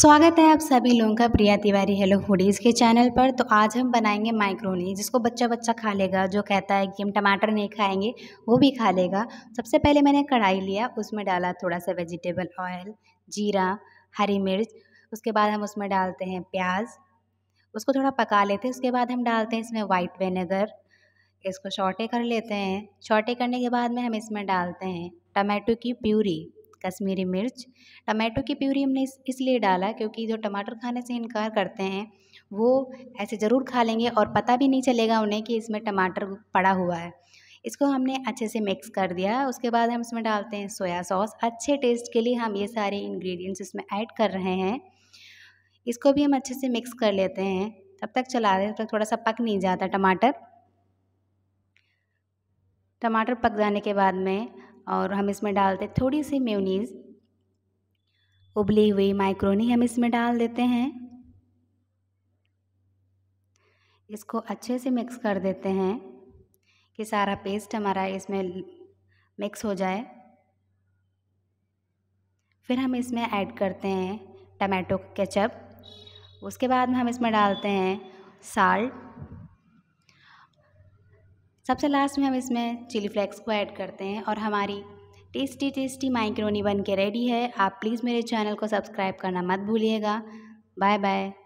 स्वागत है आप सभी लोगों का प्रिया तिवारी हेलो फूडीज़ के चैनल पर तो आज हम बनाएंगे माइक्रोनी जिसको बच्चा बच्चा खा लेगा जो कहता है कि हम टमाटर नहीं खाएंगे वो भी खा लेगा सबसे पहले मैंने कढ़ाई लिया उसमें डाला थोड़ा सा वेजिटेबल ऑयल जीरा हरी मिर्च उसके बाद हम उसमें डालते हैं प्याज उसको थोड़ा पका लेते हैं उसके बाद हम डालते हैं इसमें वाइट विनेगर इसको शॉर्टे कर लेते हैं शॉर्टे करने के बाद में हम इसमें डालते हैं टमाटो की प्यूरी कश्मीरी मिर्च टमाटो की प्यूरी हमने इस इसलिए डाला क्योंकि जो टमाटर खाने से इनकार करते हैं वो ऐसे ज़रूर खा लेंगे और पता भी नहीं चलेगा उन्हें कि इसमें टमाटर पड़ा हुआ है इसको हमने अच्छे से मिक्स कर दिया उसके बाद हम इसमें डालते हैं सोया सॉस अच्छे टेस्ट के लिए हम ये सारे इन्ग्रीडियंट्स इसमें ऐड कर रहे हैं इसको भी हम अच्छे से मिक्स कर लेते हैं तब तक चला रहे तब तक थोड़ा सा पक नहीं जाता टमाटर टमाटर पक जाने के बाद में और हम इसमें डालते थोड़ी सी म्यूनीज़ उबली हुई माइक्रोनी हम इसमें डाल देते हैं इसको अच्छे से मिक्स कर देते हैं कि सारा पेस्ट हमारा इसमें मिक्स हो जाए फिर हम इसमें ऐड करते हैं टमाटो केचप उसके बाद में हम इसमें डालते हैं साल्ट सबसे लास्ट में हम इसमें चिली फ्लेक्स को ऐड करते हैं और हमारी टेस्टी टेस्टी माइक्रोनी बन के रेडी है आप प्लीज़ मेरे चैनल को सब्सक्राइब करना मत भूलिएगा बाय बाय